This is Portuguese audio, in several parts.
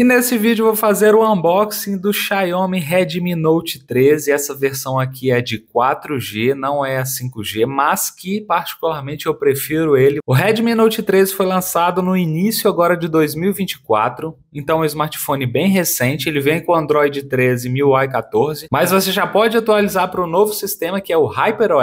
E nesse vídeo vou fazer o unboxing do Xiaomi Redmi Note 13. Essa versão aqui é de 4G, não é a 5G, mas que particularmente eu prefiro ele. O Redmi Note 13 foi lançado no início agora de 2024. Então, um smartphone bem recente, ele vem com Android 13 e MIUI 14, mas você já pode atualizar para o novo sistema que é o HyperOS.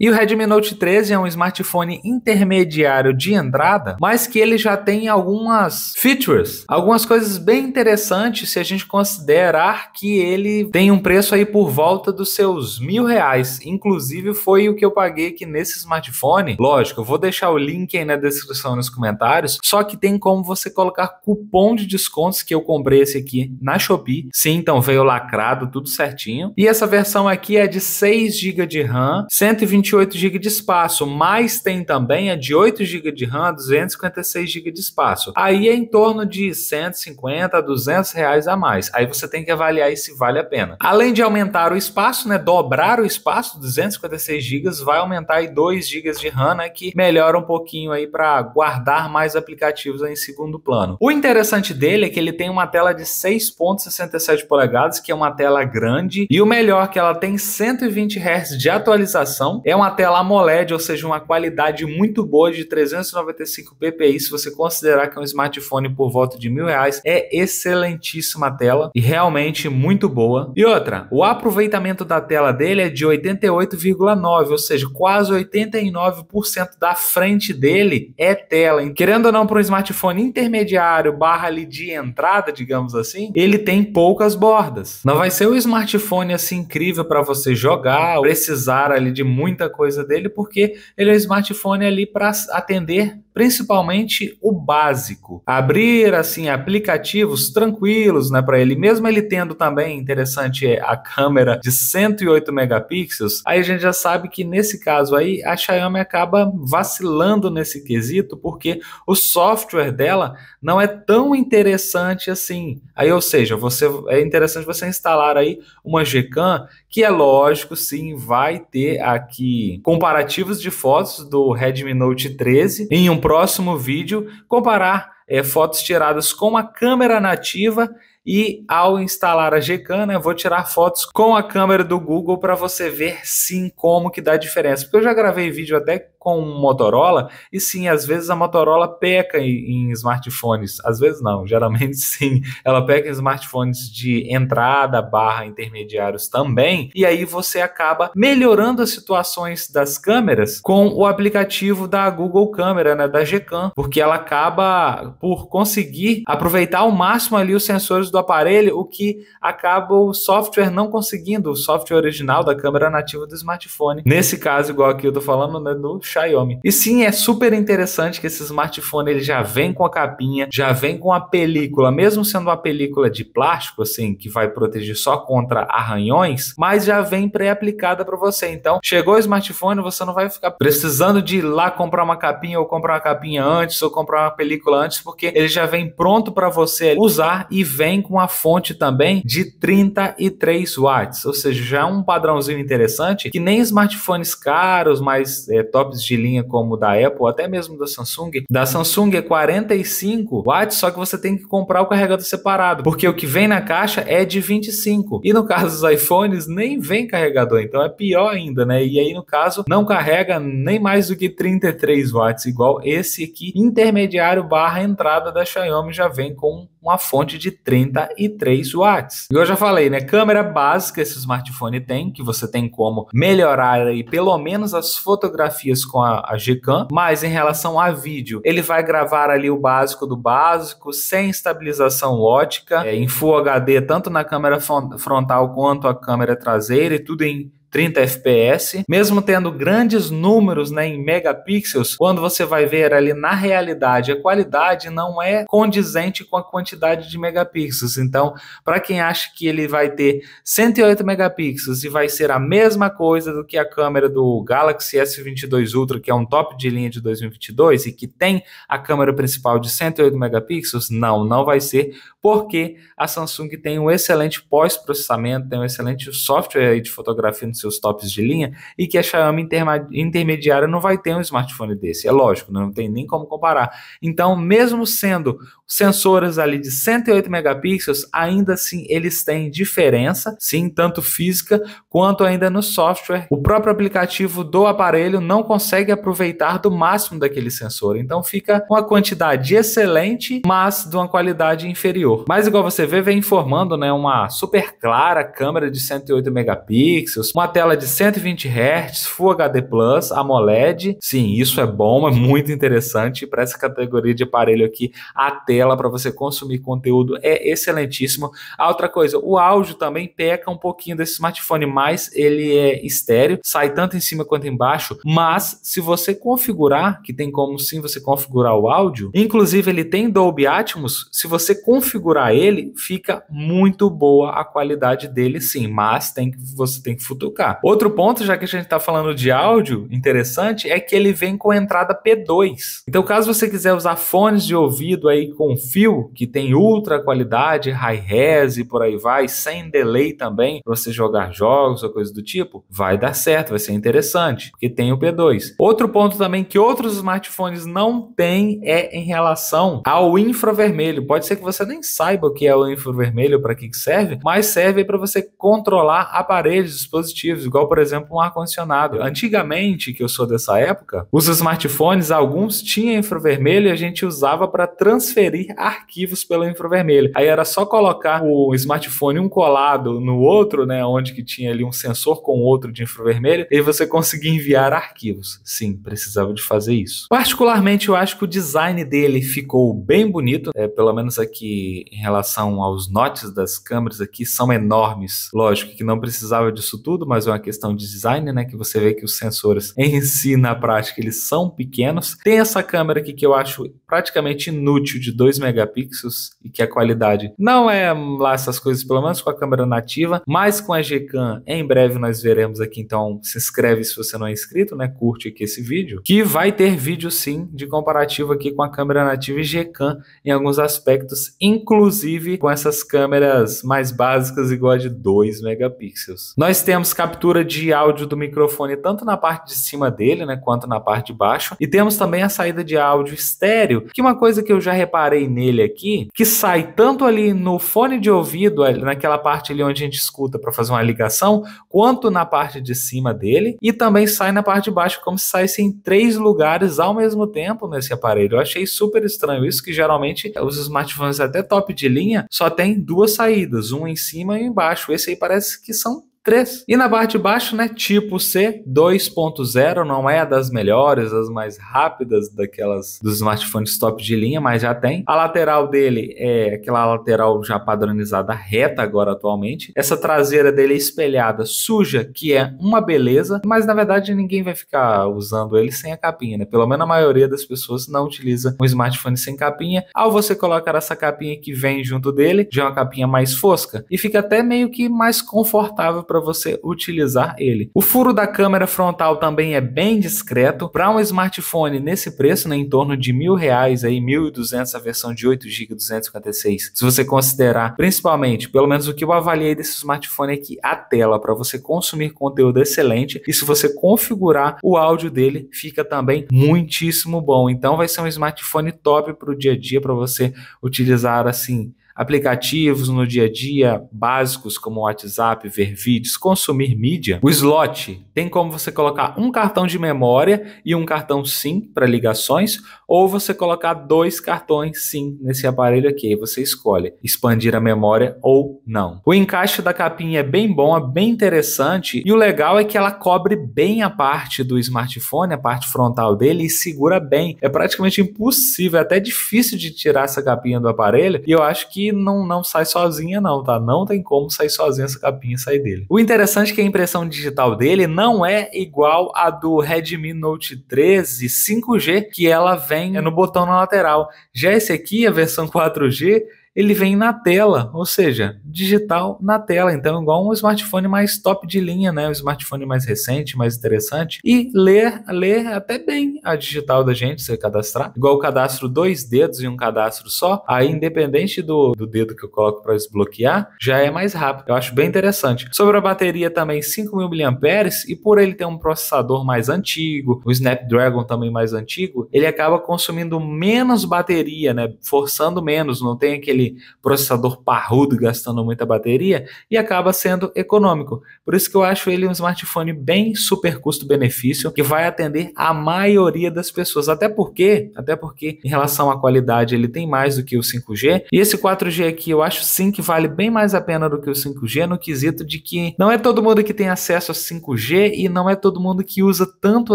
E o Redmi Note 13 é um smartphone intermediário de entrada, mas que ele já tem algumas features, algumas coisas bem interessantes se a gente considerar que ele tem um preço aí por volta dos seus mil reais. Inclusive, foi o que eu paguei aqui nesse smartphone. Lógico, eu vou deixar o link aí na descrição nos comentários, só que tem como você colocar cupom de desconto descontos que eu comprei esse aqui na Shopee. Sim, então veio lacrado, tudo certinho. E essa versão aqui é de 6 GB de RAM, 128 GB de espaço, mas tem também a de 8 GB de RAM, 256 GB de espaço. Aí é em torno de 150 a 200 reais a mais. Aí você tem que avaliar se vale a pena. Além de aumentar o espaço, né, dobrar o espaço, 256 GB, vai aumentar aí 2 GB de RAM, né, que melhora um pouquinho aí para guardar mais aplicativos em segundo plano. O interessante dele dele é que ele tem uma tela de 6.67 polegadas, que é uma tela grande, e o melhor que ela tem 120 Hz de atualização, é uma tela AMOLED, ou seja, uma qualidade muito boa de 395 ppi, se você considerar que é um smartphone por volta de mil reais, é excelentíssima tela e realmente muito boa. E outra, o aproveitamento da tela dele é de 88,9, ou seja, quase 89% da frente dele é tela. Querendo ou não, para um smartphone intermediário barra ali de de entrada, digamos assim, ele tem poucas bordas. Não vai ser o smartphone assim incrível para você jogar, precisar ali de muita coisa dele, porque ele é um smartphone ali para atender principalmente o básico. Abrir assim aplicativos tranquilos, né, para ele mesmo ele tendo também interessante é, a câmera de 108 megapixels. Aí a gente já sabe que nesse caso aí a Xiaomi acaba vacilando nesse quesito porque o software dela não é tão interessante assim. Aí ou seja, você é interessante você instalar aí uma Gcam que é lógico, sim, vai ter aqui comparativos de fotos do Redmi Note 13 em um próximo vídeo, comparar é, fotos tiradas com a câmera nativa e ao instalar a Gcam, né, vou tirar fotos com a câmera do Google para você ver sim como que dá diferença. Porque eu já gravei vídeo até com Motorola, e sim, às vezes a Motorola peca em, em smartphones, às vezes não, geralmente sim, ela peca em smartphones de entrada barra intermediários também, e aí você acaba melhorando as situações das câmeras com o aplicativo da Google Câmera, né, da Gcam, porque ela acaba por conseguir aproveitar ao máximo ali os sensores do aparelho, o que acaba o software não conseguindo, o software original da câmera nativa do smartphone. Nesse caso, igual aqui eu tô falando, né, do Xiaomi. E sim, é super interessante que esse smartphone ele já vem com a capinha, já vem com a película, mesmo sendo uma película de plástico, assim, que vai proteger só contra arranhões, mas já vem pré-aplicada para você. Então, chegou o smartphone, você não vai ficar precisando de ir lá comprar uma capinha ou comprar uma capinha antes ou comprar uma película antes, porque ele já vem pronto para você usar e vem com a fonte também de 33 watts, ou seja, já é um padrãozinho interessante que nem smartphones caros, mais é, top de linha como da Apple, até mesmo da Samsung, da Samsung é 45 watts, só que você tem que comprar o carregador separado, porque o que vem na caixa é de 25. E no caso dos iPhones, nem vem carregador, então é pior ainda, né? E aí, no caso, não carrega nem mais do que 33 watts, igual esse aqui, intermediário barra entrada da Xiaomi, já vem com uma fonte de 33 watts. E eu já falei, né? Câmera básica esse smartphone tem, que você tem como melhorar aí pelo menos as fotografias com a, a GCAM, mas em relação a vídeo, ele vai gravar ali o básico do básico, sem estabilização ótica, é, em Full HD, tanto na câmera frontal quanto a câmera traseira e tudo em 30 FPS, mesmo tendo grandes números né, em megapixels, quando você vai ver ali na realidade, a qualidade não é condizente com a quantidade de megapixels. Então, para quem acha que ele vai ter 108 megapixels e vai ser a mesma coisa do que a câmera do Galaxy S22 Ultra, que é um top de linha de 2022 e que tem a câmera principal de 108 megapixels, não, não vai ser, porque a Samsung tem um excelente pós-processamento, tem um excelente software de fotografia no seu seus tops de linha, e que a Xiaomi intermediária não vai ter um smartphone desse. É lógico, né? não tem nem como comparar. Então, mesmo sendo sensores ali de 108 megapixels, ainda assim eles têm diferença, sim, tanto física quanto ainda no software. O próprio aplicativo do aparelho não consegue aproveitar do máximo daquele sensor. Então, fica uma quantidade excelente, mas de uma qualidade inferior. Mas igual você vê, vem informando, né, uma super clara câmera de 108 megapixels, uma tela de 120 Hz, Full HD Plus, AMOLED. Sim, isso é bom, é muito interessante para essa categoria de aparelho aqui. A tela para você consumir conteúdo é excelentíssimo. A outra coisa, o áudio também peca um pouquinho desse smartphone, mas ele é estéreo, sai tanto em cima quanto embaixo. Mas se você configurar, que tem como sim você configurar o áudio, inclusive ele tem Dolby Atmos, se você configurar ele, fica muito boa a qualidade dele, sim, mas tem que você tem que 5K. Outro ponto, já que a gente está falando de áudio, interessante, é que ele vem com entrada P2. Então, caso você quiser usar fones de ouvido aí com fio, que tem ultra qualidade, high res e por aí vai, sem delay também, para você jogar jogos ou coisa do tipo, vai dar certo, vai ser interessante, porque tem o P2. Outro ponto também que outros smartphones não têm é em relação ao infravermelho. Pode ser que você nem saiba o que é o infravermelho, para que serve, mas serve para você controlar aparelhos, dispositivos dispositivos, igual, por exemplo, um ar-condicionado. Antigamente, que eu sou dessa época, os smartphones, alguns tinham infravermelho e a gente usava para transferir arquivos pelo infravermelho. Aí era só colocar o smartphone um colado no outro, né, onde que tinha ali um sensor com outro de infravermelho, e você conseguia enviar arquivos. Sim, precisava de fazer isso. Particularmente, eu acho que o design dele ficou bem bonito, é, pelo menos aqui em relação aos notes das câmeras aqui, são enormes. Lógico que não precisava disso tudo, mas mas é uma questão de design, né? Que você vê que os sensores em si, na prática, eles são pequenos. Tem essa câmera aqui que eu acho praticamente inútil de 2 megapixels e que a qualidade não é lá essas coisas, pelo menos com a câmera nativa, mas com a Gcam em breve nós veremos aqui. Então se inscreve se você não é inscrito, né? Curte aqui esse vídeo, que vai ter vídeo sim de comparativo aqui com a câmera nativa e Gcam em alguns aspectos, inclusive com essas câmeras mais básicas igual a de 2 megapixels. Nós temos cap captura de áudio do microfone tanto na parte de cima dele, né, quanto na parte de baixo. E temos também a saída de áudio estéreo, que é uma coisa que eu já reparei nele aqui, que sai tanto ali no fone de ouvido, naquela parte ali onde a gente escuta para fazer uma ligação, quanto na parte de cima dele, e também sai na parte de baixo, como se saísse em três lugares ao mesmo tempo nesse aparelho. Eu achei super estranho isso, que geralmente os smartphones até top de linha só tem duas saídas, uma em cima e embaixo. Esse aí parece que são 3. E na parte de baixo, né, tipo C 2.0, não é das melhores, as mais rápidas daquelas dos smartphones top de linha, mas já tem. A lateral dele é aquela lateral já padronizada reta agora atualmente. Essa traseira dele é espelhada, suja, que é uma beleza, mas na verdade ninguém vai ficar usando ele sem a capinha, né? Pelo menos a maioria das pessoas não utiliza um smartphone sem capinha. Ao você colocar essa capinha que vem junto dele, já é uma capinha mais fosca e fica até meio que mais confortável para para você utilizar ele. O furo da câmera frontal também é bem discreto. Para um smartphone nesse preço, né, em torno de mil reais, aí, 1.200 a versão de 8 GB 256, se você considerar principalmente, pelo menos o que eu avaliei desse smartphone aqui, a tela, para você consumir conteúdo excelente e se você configurar o áudio dele, fica também muitíssimo bom. Então vai ser um smartphone top para o dia a dia, para você utilizar assim aplicativos no dia a dia básicos como WhatsApp, ver vídeos, consumir mídia. O slot tem como você colocar um cartão de memória e um cartão SIM para ligações, ou você colocar dois cartões SIM nesse aparelho aqui. Você escolhe expandir a memória ou não. O encaixe da capinha é bem bom, é bem interessante e o legal é que ela cobre bem a parte do smartphone, a parte frontal dele e segura bem. É praticamente impossível, é até difícil de tirar essa capinha do aparelho e eu acho que não, não sai sozinha, não, tá? Não tem como sair sozinha essa capinha e sair dele. O interessante é que a impressão digital dele não é igual à do Redmi Note 13 5G, que ela vem no botão na lateral. Já esse aqui, a versão 4G, ele vem na tela, ou seja, digital na tela. Então, igual um smartphone mais top de linha, né? Um smartphone mais recente, mais interessante. E ler, ler até bem a digital da gente, você cadastrar. Igual o cadastro dois dedos e um cadastro só. Aí, independente do, do dedo que eu coloco para desbloquear, já é mais rápido. Eu acho bem interessante. Sobre a bateria também, 5.000 mAh, e por ele ter um processador mais antigo, o Snapdragon também mais antigo, ele acaba consumindo menos bateria, né? Forçando menos, não tem aquele processador parrudo gastando muita bateria e acaba sendo econômico. Por isso que eu acho ele um smartphone bem super custo-benefício que vai atender a maioria das pessoas, até porque, até porque em relação à qualidade ele tem mais do que o 5G. E esse 4G aqui eu acho sim que vale bem mais a pena do que o 5G no quesito de que não é todo mundo que tem acesso a 5G e não é todo mundo que usa tanto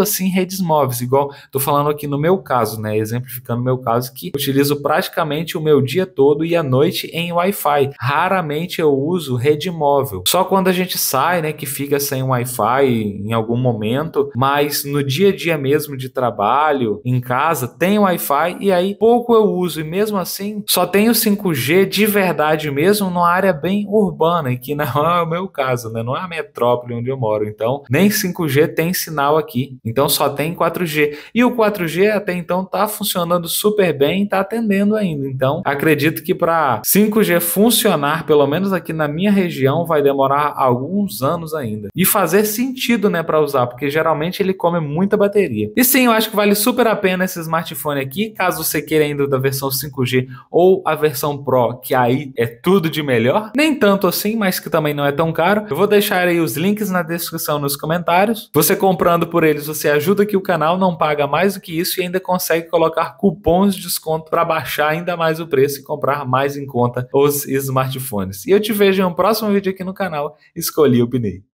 assim redes móveis, igual tô falando aqui no meu caso, né, exemplificando meu caso que utilizo praticamente o meu dia todo e à noite em Wi-Fi. Raramente eu uso rede móvel. Só quando a gente sai, né, que fica sem Wi-Fi em algum momento, mas no dia a dia mesmo de trabalho, em casa, tem Wi-Fi e aí pouco eu uso. E mesmo assim, só tenho 5G de verdade mesmo numa área bem urbana, e que não é o meu caso, né? Não é a metrópole onde eu moro. Então, nem 5G tem sinal aqui. Então, só tem 4G. E o 4G até então tá funcionando super bem, tá atendendo ainda. Então, acredito que para para 5G funcionar, pelo menos aqui na minha região, vai demorar alguns anos ainda. E fazer sentido, né, para usar, porque geralmente ele come muita bateria. E sim, eu acho que vale super a pena esse smartphone aqui, caso você queira ainda da versão 5G ou a versão Pro, que aí é tudo de melhor. Nem tanto assim, mas que também não é tão caro. Eu vou deixar aí os links na descrição nos comentários. Você comprando por eles, você ajuda que o canal não paga mais do que isso e ainda consegue colocar cupons de desconto para baixar ainda mais o preço e comprar mais mais em conta os smartphones. E eu te vejo em um próximo vídeo aqui no canal Escolhi Opinei.